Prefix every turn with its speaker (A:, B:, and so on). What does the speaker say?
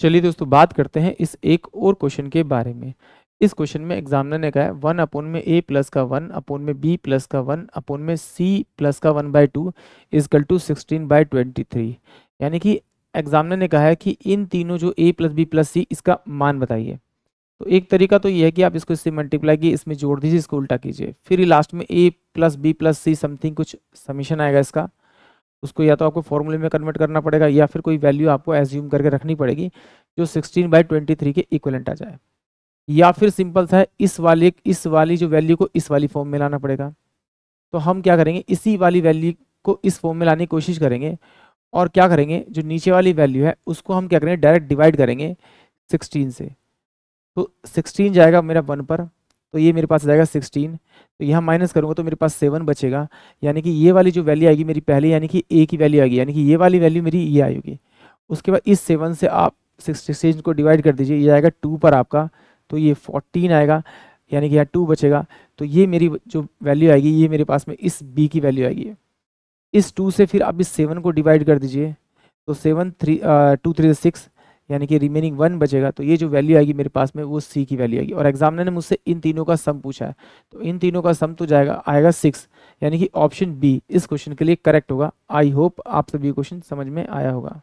A: चलिए दोस्तों बात करते हैं इस एक और क्वेश्चन के बारे में इस क्वेश्चन में एग्जामिनर ने कहा है वन अपोन में ए प्लस का वन अपोन में बी प्लस का वन अपोन में सी प्लस का one by two is equal two sixteen by twenty three यानी कि एग्जामिनर ने कहा है कि इन तीनों जो A plus B plus C इसका मान बताइए तो एक तरीका तो यह है कि आप इसको इससे मल्टीप्लाई की इसमें जोड़ दीजिए इसको उल्टा कीजिए फिर लास्ट में A plus B plus C something कुछ समीशन आएगा इसका उसको या तो आपको फॉर्मूले में कन्वर्ट करना पड़ेगा या फिर कोई वैल्यू आपको एज्यूम करके रखनी पड़ेगी जो सिक्सटीन बाई ट्वेंटी थ्री के इक्वलेंट आ जाए या फिर सिंपल सा है इस वाली इस वाली जो वैल्यू को इस वाली फॉर्म में लाना पड़ेगा तो हम क्या करेंगे इसी वाली वैल्यू को इस फॉर्म में लाने की कोशिश करेंगे और क्या करेंगे जो नीचे वाली वैल्यू है उसको हम क्या करेंगे डायरेक्ट डिवाइड करेंगे सिक्सटीन से तो सिक्सटीन जाएगा मेरा वन पर तो ये मेरे पास जाएगा सिक्सटीन तो यहाँ माइनस करूँगा तो मेरे पास सेवन बचेगा यानी कि ये वाली जो वैल्यू आएगी मेरी पहले यानी कि ए की वैल्यू आएगी यानी कि ये वाली वैल्यू मेरी ये e आएगी उसके बाद इस सेवन से आप सिक्सटीन को डिवाइड कर दीजिए ये आएगा टू पर आपका तो ये फोर्टीन आएगा यानी कि यहाँ टू बचेगा तो ये मेरी जो वैल्यू आएगी ये मेरे पास में इस बी की वैल्यू आएगी इस टू से फिर आप इस सेवन को डिवाइड कर दीजिए तो seven three two three six यानी कि रिमेनिंग वन बचेगा तो ये जो वैल्यू आएगी मेरे पास में वो सी की वैल्यू आएगी और एग्जामिनर ने मुझसे इन तीनों का सम पूछा है तो इन तीनों का सम तो जाएगा आएगा सिक्स यानी कि ऑप्शन बी इस क्वेश्चन के लिए करेक्ट होगा आई होप आप सभी क्वेश्चन समझ में आया होगा